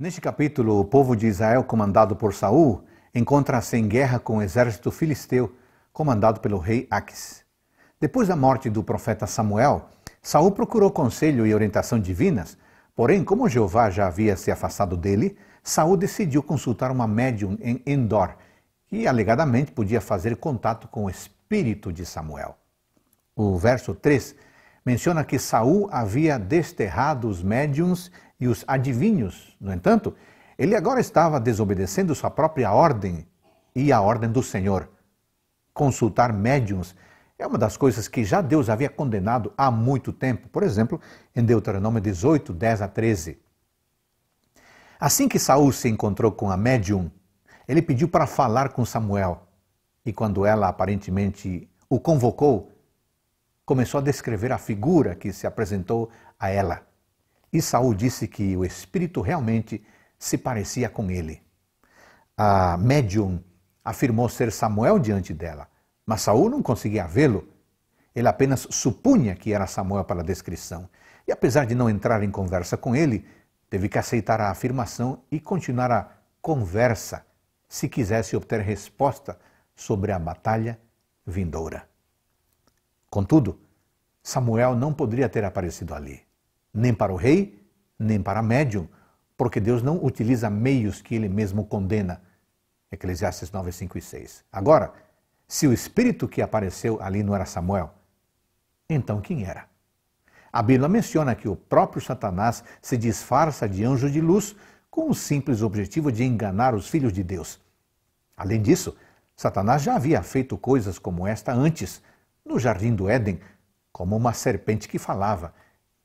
Neste capítulo, o povo de Israel, comandado por Saul, encontra-se em guerra com o exército filisteu, comandado pelo rei Aques. Depois da morte do profeta Samuel, Saul procurou conselho e orientação divinas, porém, como Jeová já havia se afastado dele, Saul decidiu consultar uma médium em Endor, que alegadamente podia fazer contato com o espírito de Samuel. O verso 3 menciona que Saul havia desterrado os médiums e os adivinhos, no entanto, ele agora estava desobedecendo sua própria ordem e a ordem do Senhor. Consultar médiums é uma das coisas que já Deus havia condenado há muito tempo, por exemplo, em Deuteronômio 18, 10 a 13. Assim que Saul se encontrou com a médium, ele pediu para falar com Samuel. E quando ela aparentemente o convocou, começou a descrever a figura que se apresentou a ela. E Saul disse que o espírito realmente se parecia com ele. A médium afirmou ser Samuel diante dela, mas Saul não conseguia vê-lo. Ele apenas supunha que era Samuel pela descrição. E apesar de não entrar em conversa com ele, teve que aceitar a afirmação e continuar a conversa se quisesse obter resposta sobre a batalha vindoura. Contudo, Samuel não poderia ter aparecido ali nem para o rei, nem para médium, porque Deus não utiliza meios que ele mesmo condena. Eclesiastes 9, 5 e 6. Agora, se o espírito que apareceu ali não era Samuel, então quem era? A Bíblia menciona que o próprio Satanás se disfarça de anjo de luz com o simples objetivo de enganar os filhos de Deus. Além disso, Satanás já havia feito coisas como esta antes, no jardim do Éden, como uma serpente que falava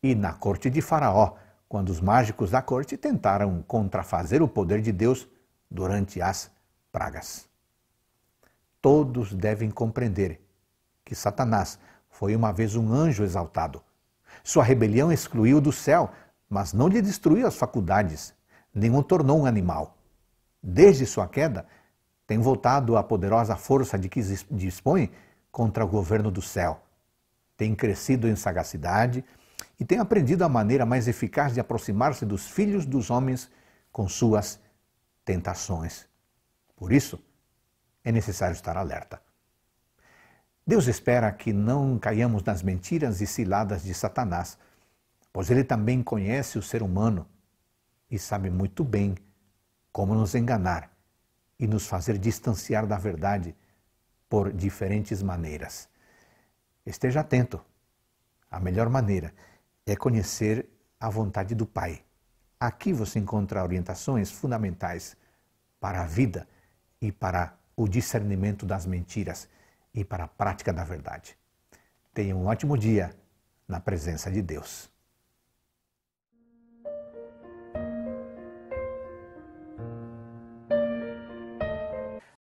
e na corte de Faraó, quando os mágicos da corte tentaram contrafazer o poder de Deus durante as pragas. Todos devem compreender que Satanás foi uma vez um anjo exaltado. Sua rebelião excluiu do céu, mas não lhe destruiu as faculdades, nem o tornou um animal. Desde sua queda, tem voltado à poderosa força de que dispõe contra o governo do céu. Tem crescido em sagacidade, e tem aprendido a maneira mais eficaz de aproximar-se dos filhos dos homens com suas tentações. Por isso, é necessário estar alerta. Deus espera que não caiamos nas mentiras e ciladas de Satanás, pois ele também conhece o ser humano e sabe muito bem como nos enganar e nos fazer distanciar da verdade por diferentes maneiras. Esteja atento. A melhor maneira é conhecer a vontade do Pai. Aqui você encontra orientações fundamentais para a vida e para o discernimento das mentiras e para a prática da verdade. Tenha um ótimo dia na presença de Deus.